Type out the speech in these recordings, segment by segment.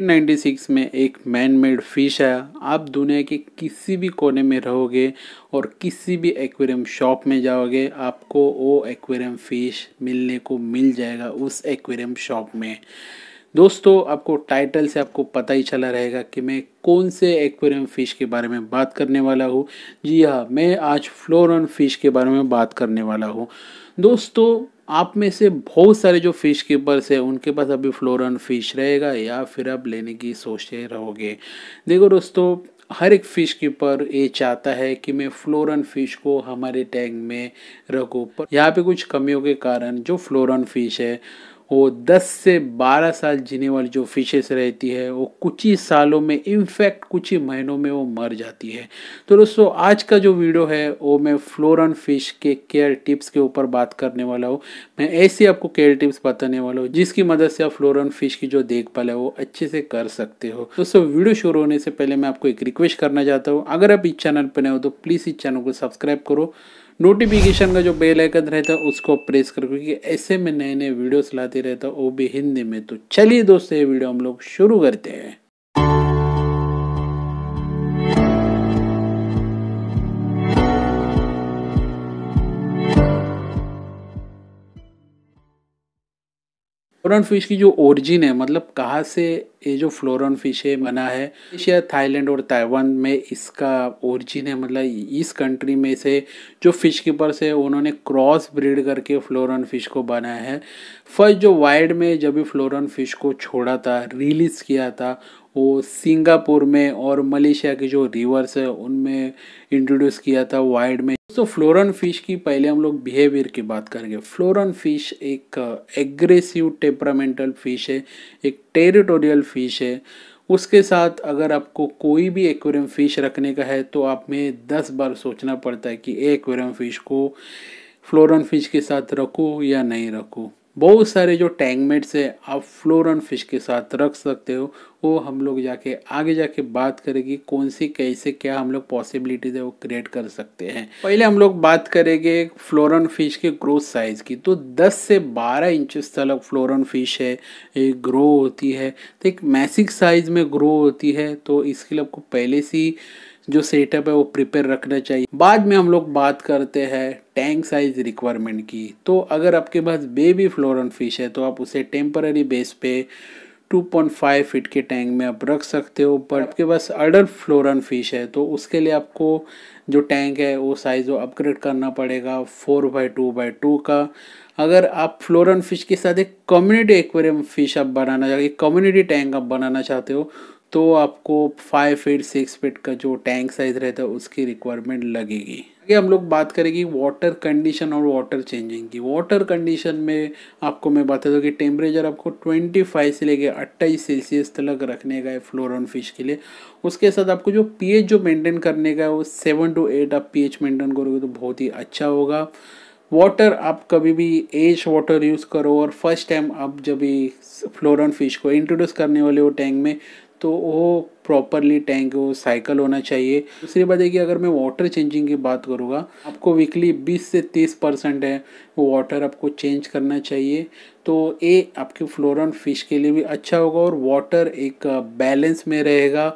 1996 में एक man made fish आया आप दुनिया के किसी भी कोने में रहोगे और किसी भी एक्वेरियम शॉप में जाओगे आपको वो एक्वेरियम फिश मिलने को मिल जाएगा उस एक्वेरियम शॉप में दोस्तों आपको टाइटल से आपको पता ही चला रहेगा कि मैं कौन से एक्वेरियम फ़िश के बारे में बात करने वाला हूँ जी हाँ मैं आज फ्लोरन फ़िश के बारे में बात करने वाला हूँ दोस्तों आप में से बहुत सारे जो फिश कीपर्स हैं उनके पास अभी फ्लोरन फिश रहेगा या फिर आप लेने की सोचते रहोगे देखो दोस्तों हर एक फ़िश कीपर ये चाहता है कि मैं फ्लोरन फ़िश को हमारे टैंक में रखूँ पर यहाँ पे कुछ कमियों के कारण जो फ्लोरन फ़िश है वो 10 से 12 साल जीने वाली जो फिशेस रहती है वो कुछ ही सालों में इनफैक्ट कुछ ही महीनों में वो मर जाती है तो दोस्तों आज का जो वीडियो है वो मैं फ्लोरन फिश के केयर टिप्स के ऊपर बात करने वाला हूँ मैं ऐसे आपको केयर टिप्स बताने वाला हूँ जिसकी मदद से आप फ्लोरन फिश की जो देखभाल है वो अच्छे से कर सकते हो दोस्तों वीडियो शुरू होने से पहले मैं आपको एक रिक्वेस्ट करना चाहता हूँ अगर आप इस चैनल पर नए हो तो प्लीज़ इस चैनल को सब्सक्राइब करो नोटिफिकेशन का जो बेल आइकन रहता है उसको प्रेस करो क्योंकि ऐसे में नए नए वीडियोस लाते रहता हूँ वो भी हिंदी में तो चलिए दोस्तों ये वीडियो हम लोग शुरू करते हैं फ्लोरन फिश की जो ओरिजिन है मतलब कहाँ से ये जो फ्लोरन फिश है बना है एशिया थाईलैंड और ताइवान में इसका ओरिजिन है मतलब इस कंट्री में से जो फिश कीपर्स है उन्होंने क्रॉस ब्रीड करके फ्लोरन फिश को बनाया है फर्स्ट जो वाइड में जब भी फ्लोरन फिश को छोड़ा था रिलीज़ किया था वो सिंगापुर में और मलेशिया के जो रिवर्स है उनमें इंट्रोड्यूस किया था वाइड में तो फ्लोरन फिश की पहले हम लोग बिहेवियर की बात करेंगे फ्लोरन फिश एक एग्रेसिव टेम्परामेंटल फिश है एक टेरिटोरियल फिश है उसके साथ अगर आपको कोई भी एक्वेरियम फिश रखने का है तो आप में दस बार सोचना पड़ता है कि एक्वेरियम फिश को फ्लोरन फिश के साथ रखूँ या नहीं रखूँ बहुत सारे जो टैंकमेट्स है आप फ्लोरन फिश के साथ रख सकते हो वो हम लोग जाके आगे जाके बात करेंगे कौन सी कैसे क्या हम लोग पॉसिबिलिटीज है वो क्रिएट कर सकते हैं पहले हम लोग बात करेंगे फ्लोरन फिश के ग्रोथ साइज़ की तो 10 से 12 इंचेस तक फ्लोरन फिश है ये ग्रो होती है तो एक मैसिक साइज़ में ग्रो होती है तो इसके लिए आपको पहले से जो सेटअप है वो प्रिपेयर रखना चाहिए बाद में हम लोग बात करते हैं टैंक साइज रिक्वायरमेंट की तो अगर आपके पास बेबी फ्लोरन फिश है तो आप उसे टेम्पररी बेस पे 2.5 फीट के टैंक में आप रख सकते हो बट आपके पास अर्डर फ्लोरन फिश है तो उसके लिए आपको जो टैंक है वो साइज़ वो अपग्रेड करना पड़ेगा four by two by two का अगर आप फ्लोरन फिश के साथ एक कम्युनिटी एक्वेरियम फिश आप बनाना चाहते कम्युनिटी टैंक आप बनाना चाहते हो तो आपको फाइव फीट सिक्स फीट का जो टैंक साइज रहता है उसकी रिक्वायरमेंट लगेगी आगे हम लोग बात करेंगे वाटर कंडीशन और वाटर चेंजिंग की वाटर कंडीशन में आपको मैं बता दूँ कि टेम्परेचर आपको 25 से लेके 28 सेल्सियस तक रखने का है फ्लोरन फिश के लिए उसके साथ आपको जो पीएच जो मेंटेन करने का है वो सेवन टू एट आप पीएच मेंटेन करोगे तो बहुत ही अच्छा होगा वाटर आप कभी भी एज वाटर यूज़ करो और फर्स्ट टाइम आप जब भी फ्लोरन फिश को इंट्रोड्यूस करने वाले हो टैंक में तो वो प्रॉपरली टैंक वो साइकिल होना चाहिए दूसरी बात है कि अगर मैं वाटर चेंजिंग की बात करूँगा आपको वीकली 20 से 30 परसेंट है वो वाटर आपको चेंज करना चाहिए तो ये आपके फ्लोरन फिश के लिए भी अच्छा होगा और वाटर एक बैलेंस में रहेगा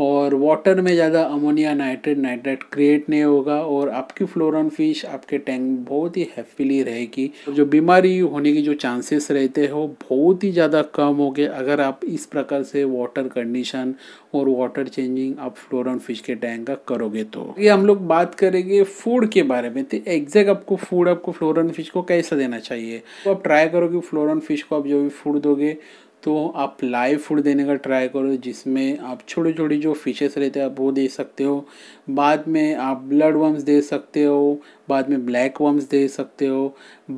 और वाटर में ज़्यादा अमोनिया नाइट्रेट नाइट्रेट क्रिएट नहीं होगा और आपकी फ्लोरन फिश आपके टैंक बहुत ही हैप्पीली रहेगी जो बीमारी होने की जो चांसेस रहते हो बहुत ही ज़्यादा कम हो गए अगर आप इस प्रकार से वाटर कंडीशन और वाटर चेंजिंग आप फ्लोरन फिश के टैंक का करोगे तो ये हम लोग बात करेंगे फूड के बारे में तो एग्जैक्ट आपको फूड आपको फ्लोरन फिश को कैसा देना चाहिए तो आप ट्राई करोगे फ्लोरन फिश को आप जो भी फूड दोगे तो आप लाइव फूड देने का ट्राई करो जिसमें आप छोटे छोटे जो फिशेस रहते हैं आप वो दे सकते हो बाद में आप ब्लड वर्म्स दे सकते हो बाद में ब्लैक वर्म्स दे सकते हो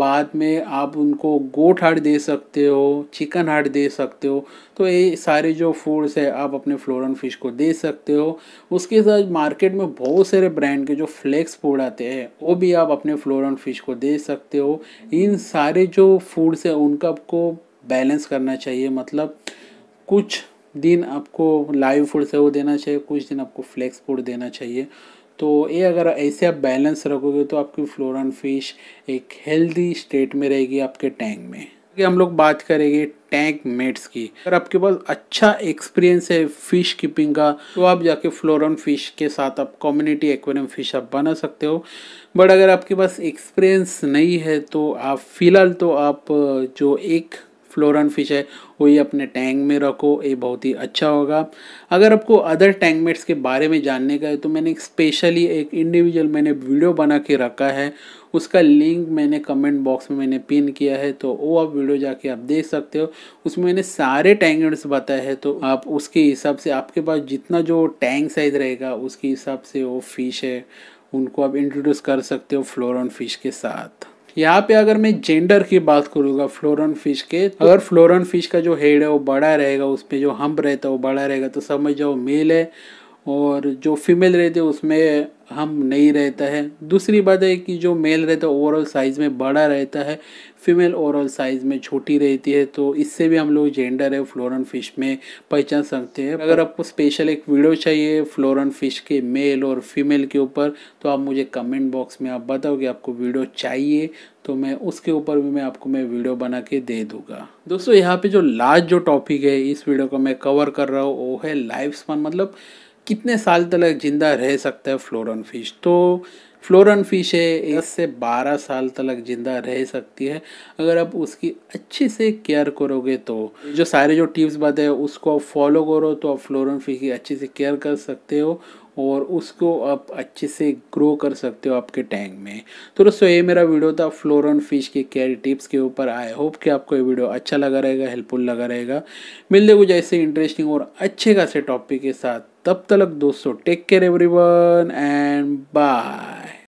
बाद में आप उनको गोट हार्ट दे सकते हो चिकन हार्ट दे सकते हो तो ये सारे जो फूड्स है आप अपने फ्लोरन फिश को दे सकते हो उसके साथ मार्केट में बहुत सारे ब्रांड के जो फ्लेक्स फूड आते हैं वो भी आप अपने फ्लोरन फिश को दे सकते हो इन सारे जो फूड्स है उनका आपको बैलेंस करना चाहिए मतलब कुछ दिन आपको लाइव फूड से वो देना चाहिए कुछ दिन आपको फ्लेक्स फूड देना चाहिए तो ये अगर ऐसे आप बैलेंस रखोगे तो आपकी फ्लोर एंड फिश एक हेल्दी स्टेट में रहेगी आपके टैंक में कि हम लोग बात करेंगे टैंक मेट्स की अगर आपके पास अच्छा एक्सपीरियंस है फिश कीपिंग का तो आप जाके फ्लोरन फिश के साथ आप कम्युनिटी एक्वेरियम फिश आप बना सकते हो बट अगर आपके पास एक्सपीरियंस नहीं है तो आप फिलहाल तो आप जो एक फ्लोरन फिश है वो ये अपने टैंक में रखो ये बहुत ही अच्छा होगा अगर आपको अदर टैंक मेट्स के बारे में जानने का है तो मैंने एक स्पेशली एक इंडिविजुअल मैंने वीडियो बना के रखा है उसका लिंक मैंने कमेंट बॉक्स में मैंने पिन किया है तो वो आप वीडियो जाके आप देख सकते हो उसमें मैंने सारे टैंकमेट्स बताए हैं तो आप उसके हिसाब से आपके पास जितना जो टैंक साइज रहेगा उसके हिसाब से वो फिश है उनको आप इंट्रोड्यूस कर सकते हो फ्लोरन फिश के साथ यहाँ पे अगर मैं जेंडर की बात करूँगा फ्लोरन फिश के तो अगर फ्लोरन फिश का जो हेड है वो बड़ा रहेगा उसमें जो हम्प रहता है वो बड़ा रहेगा तो समझ जाओ मेल है और जो फीमेल रहती है उसमें हम नहीं रहता है दूसरी बात है कि जो मेल रहता है ओवरऑल साइज़ में बड़ा रहता है फीमेल ओवरऑल साइज़ में छोटी रहती है तो इससे भी हम लोग जेंडर है फ्लोरन फिश में पहचान सकते हैं अगर आपको स्पेशल एक वीडियो चाहिए फ्लोरन फिश के मेल और फीमेल के ऊपर तो आप मुझे कमेंट बॉक्स में आप बताओ कि आपको वीडियो चाहिए तो मैं उसके ऊपर भी मैं आपको मैं वीडियो बना के दे दूंगा दोस्तों यहाँ पे जो लास्ट जो टॉपिक है इस वीडियो को मैं कवर कर रहा हूँ वो है लाइफ स्पान मतलब कितने साल तक जिंदा रह सकता है फ्लोरन फिश तो फ्लोरन फिश है दस से बारह साल तक जिंदा रह सकती है अगर आप उसकी अच्छे से केयर करोगे तो जो सारे जो टिप्स बताए उसको आप फॉलो करो तो आप फ्लोरन फिश की अच्छे से केयर कर सकते हो और उसको आप अच्छे से ग्रो कर सकते हो आपके टैंक में तो दोस्तों ये मेरा वीडियो था फ्लोरन फिश के केयर टिप्स के ऊपर आई होप कि आपको ये वीडियो अच्छा लगा रहेगा हेल्पफुल लगा रहेगा मिलते कुछ ऐसे इंटरेस्टिंग और अच्छे खासे टॉपिक के साथ तब तलक दोस्तों take care everyone and bye